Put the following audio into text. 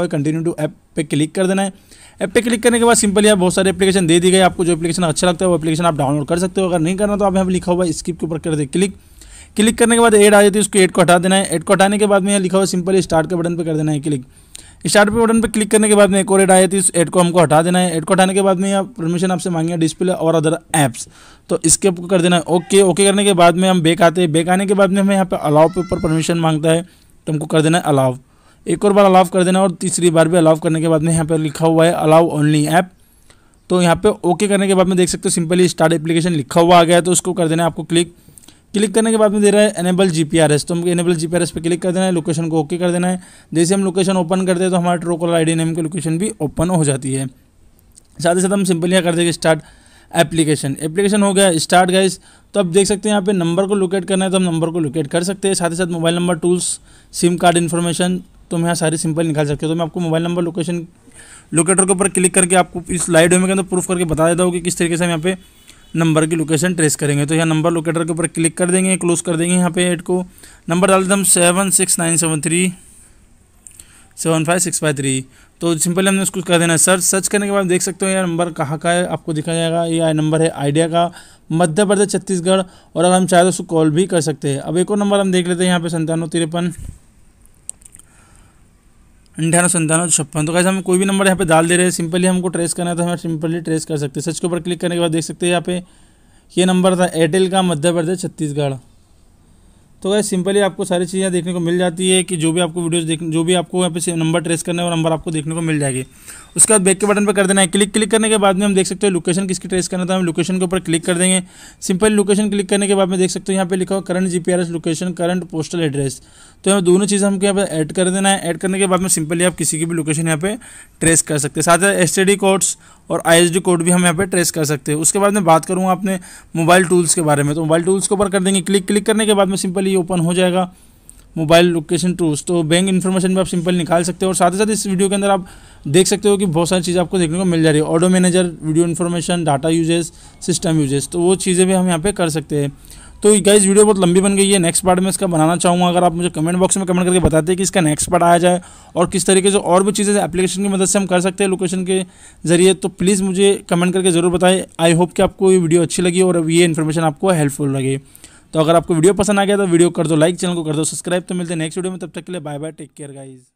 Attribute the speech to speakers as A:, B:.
A: और continue to app पे click कर देना है ऐप पे क्लिक करने के बाद सिंपली आप बहुत सारे एप्लीकेशन दे दी गई आपको जो एप्लीकेशन अच्छा लगता है वो एप्लीकेशन आप डाउनलोड कर सकते हो अगर नहीं करना तो आप यहाँ पर लिखा हुआ है स्किप के ऊपर कर दे क्लिक क्लिक करने के बाद एड आ जाती है उसको एड को हटा देना है एड को हटाने के बाद में यहाँ लिखा हुआ सिंपली स्टार्ट के बटन पर कर देना है क्लिक स्टार्ट पे बटन पर क्लिक करने के बाद में एक और एड आ जाती है उस एड को हमको हटा देना है एड को हटाने के बाद में यहाँ परमिशन आपसे है डिस्प्ले और अदर ऐप्स तो इसके आपको कर देना है ओके ओके करने के बाद में हम बेक आते हैं बेक आने के बाद में हमें यहाँ पे अलाव पे ऊपर परमिशन मांगता है तो हमको कर देना है अलाव एक और बार अलाव कर देना और तीसरी बार भी अलाव करने के बाद में यहाँ पर लिखा हुआ है अलाउ ओनली ऐप तो यहाँ पे ओके करने के बाद में देख सकते हो सिंपली स्टार्ट एप्लीकेशन लिखा हुआ आ गया है तो उसको कर देना है आपको क्लिक क्लिक करने के बाद में दे रहा है एनेबल जी तो हमको एनेबल जी पे क्लिक कर देना है लोकेशन को ओके कर देना है जैसे हम लोकेशन ओपन करते हैं तो हमारा ट्रोकॉल आई आई नेम की लोकेशन भी ओपन हो जाती है साथ ही साथ हम सिंपल यहाँ कर देंगे स्टार्ट एप्लीकेशन एप्लीकेशन हो गया स्टार्ट गाइस तो आप देख सकते हैं यहाँ पे नंबर को लोकेट करना है तो हम नंबर को लोकेट कर सकते हैं साथ ही साथ mobile number tools SIM card information तो मैं यहाँ सारी सिंपल निकाल सकते हो तो मैं आपको मोबाइल नंबर लोकेशन लोकेटर के ऊपर क्लिक करके आपको इस लाइड डोमे के अंदर प्रूफ करके बता देता हूँ कि किस तरीके से हम यहाँ पे नंबर की लोकेशन ट्रेस करेंगे तो यहाँ नंबर लोकेटर के ऊपर क्लिक कर देंगे क्लोज कर देंगे यहाँ पे एड को नंबर डाल देता हम seven six nine seven three seven five six five three तो सिंपली हमने उसको कर देना है सर्च सर्च करने के बाद देख सकते हो यार नंबर कहाँ का है आपको दिखा जाएगा ये नंबर है आइडिया का मध्य प्रदेश छत्तीसगढ़ और अगर हम चाहे तो उसको कॉल भी कर सकते हैं अब एक और नंबर हम देख लेते हैं यहाँ पे संतानवे तिरपन अंठानवे संतानवे छप्पन तो कैसे हम कोई भी नंबर यहाँ पे डाल दे रहे हैं सिंपली हमको ट्रेस करना है तो हम सिंपली ट्रेस कर सकते हैं सर्च के ऊपर क्लिक करने के बाद देख सकते हैं यहाँ पे ये नंबर था एयरटेल का मध्य प्रदेश छत्तीसगढ़ तो गैस सिंपली आपको सारी चीज़ें देखने को मिल जाती है कि जो भी आपको वीडियोस देख जो भी आपको यहाँ पे नंबर ट्रेस करने और नंबर आपको देखने को मिल जाएगी उसके बाद बैक के बटन पर कर देना है क्लिक क्लिक करने के बाद में हम देख सकते हैं लोकेशन किसकी ट्रेस करना था हम लोकेशन के ऊपर क्लिक कर देंगे सिंपल लोकेशन क्लिक करने के बाद में देख सकते हो यहाँ पे लिखा हो current G location current postal address तो यहाँ दोनों चीज़ें हमको यहाँ पर ऐड कर देना है ऐड करने के बाद में सिंपली आप किसी की भी लोकेशन यहाँ पर ट्रेस कर सकते हैं साथ ही एस कोड्स और आई कोड भी हम यहाँ पर ट्रेस कर सकते हैं उसके बाद में बात करूँगा अपने मोबाइल टूल्स के बारे में तो मोबाइल टूल्स के ऊपर कर देंगे क्लिक क्लिक करने के बाद में सिंपली सिंपली ओपन हो जाएगा मोबाइल लोकेशन टूल्स तो बैंक इन्फॉर्मेशन भी आप सिंपल निकाल सकते हो और साथ ही साथ इस वीडियो के अंदर आप देख सकते हो कि बहुत सारी चीज़ें आपको देखने को मिल जा रही है audio manager video information data usages system usages तो वो चीज़ें भी हम यहाँ पे कर सकते हैं तो गाइज वीडियो बहुत लंबी बन गई है नेक्स्ट पार्ट में इसका बनाना चाहूँगा अगर आप मुझे कमेंट बॉक्स में कमेंट करके बताते हैं कि इसका नेक्स्ट पार्ट आया जाए और किस तरीके से और भी चीज़ें एप्लीकेशन की मदद से हम कर सकते हैं लोकेशन के जरिए तो प्लीज़ मुझे कमेंट करके ज़रूर बताएं आई होप कि आपको ये वीडियो अच्छी लगी और ये इन्फॉर्मेशन आपको हेल्पफुल लगे तो अगर आपको वीडियो पसंद आ गया तो वीडियो कर दो लाइक चैनल को कर दो सब्सक्राइब तो मिलते हैं नेक्स्ट वीडियो में तब तक के लिए bye bye take care guys